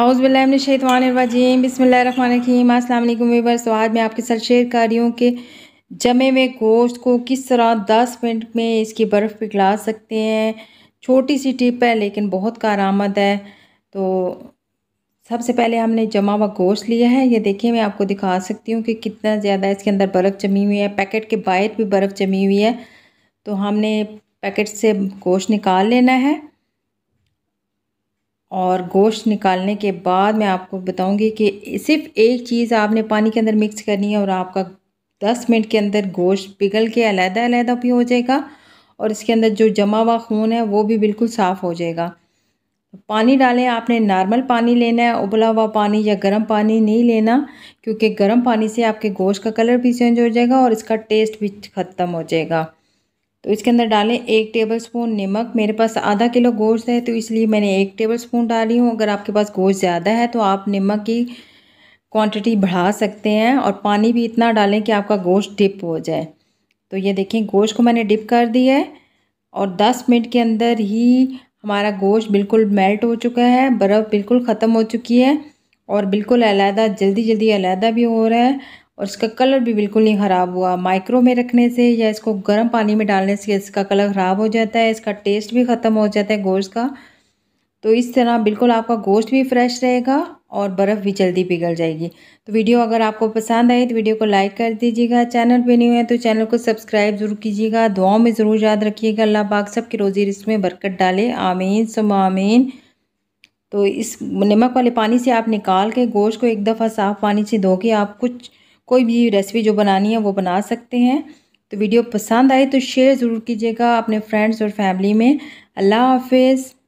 अउज़बिल्लाशतवानरवाजीम बसमीम अल्लाम वीवर्स तो आज मैं आपके साथ शेयर कर रही हूँ कि जमे हुए गोश्त को किस तरह दस मिनट में इसकी बर्फ़ पिघला सकते हैं छोटी सी टिप है लेकिन बहुत कारामद है तो सबसे पहले हमने जमा हुआ गोश्त लिया है ये देखिए मैं आपको दिखा सकती हूँ कि कितना ज़्यादा इसके अंदर बर्फ़ जमी हुई है पैकेट के बाहर भी बर्फ़ जमी हुई है तो हमने पैकेट से गोश्त निकाल लेना है और गोश्त निकालने के बाद मैं आपको बताऊंगी कि सिर्फ एक चीज़ आपने पानी के अंदर मिक्स करनी है और आपका दस मिनट के अंदर गोश्त पिघल के अलहदा अलहदा भी हो जाएगा और इसके अंदर जो जमा हुआ खून है वो भी बिल्कुल साफ़ हो जाएगा पानी डालें आपने नॉर्मल पानी लेना है उबला हुआ पानी या गर्म पानी नहीं लेना क्योंकि गर्म पानी से आपके गोश्त का कलर भी चेंज हो जाएगा और इसका टेस्ट भी ख़त्म हो जाएगा तो इसके अंदर डालें एक टेबल स्पून नमक मेरे पास आधा किलो गोश्त है तो इसलिए मैंने एक टेबल स्पून डाली हूँ अगर आपके पास गोश्त ज़्यादा है तो आप नमक की क्वांटिटी बढ़ा सकते हैं और पानी भी इतना डालें कि आपका गोश्त डिप हो जाए तो ये देखें गोश्त को मैंने डिप कर दिया है और दस मिनट के अंदर ही हमारा गोश्त बिल्कुल मेल्ट हो चुका है बर्फ़ बिल्कुल ख़त्म हो चुकी है और बिल्कुल अलहदा जल्दी जल्दी अलहदा भी हो रहा है और इसका कलर भी बिल्कुल नहीं ख़राब हुआ माइक्रो में रखने से या इसको गर्म पानी में डालने से इसका कलर ख़राब हो जाता है इसका टेस्ट भी ख़त्म हो जाता है गोश्त का तो इस तरह बिल्कुल आपका गोश्त भी फ्रेश रहेगा और बर्फ़ भी जल्दी पिघल जाएगी तो वीडियो अगर आपको पसंद आए तो वीडियो को लाइक कर दीजिएगा चैनल पर नहीं हुए तो चैनल को सब्सक्राइब ज़रूर कीजिएगा दुआओं में ज़रूर याद रखिएगा अल्लाह पाक सब की रोज़ी रिस्क में बरकत डाले आमीन सुम आमीन तो इस नमक वाले पानी से आप निकाल के गोश्त को एक दफ़ा साफ़ पानी से धो के आप कुछ कोई भी रेसिपी जो बनानी है वो बना सकते हैं तो वीडियो पसंद आए तो शेयर ज़रूर कीजिएगा अपने फ्रेंड्स और फैमिली में अल्लाह हाफिज़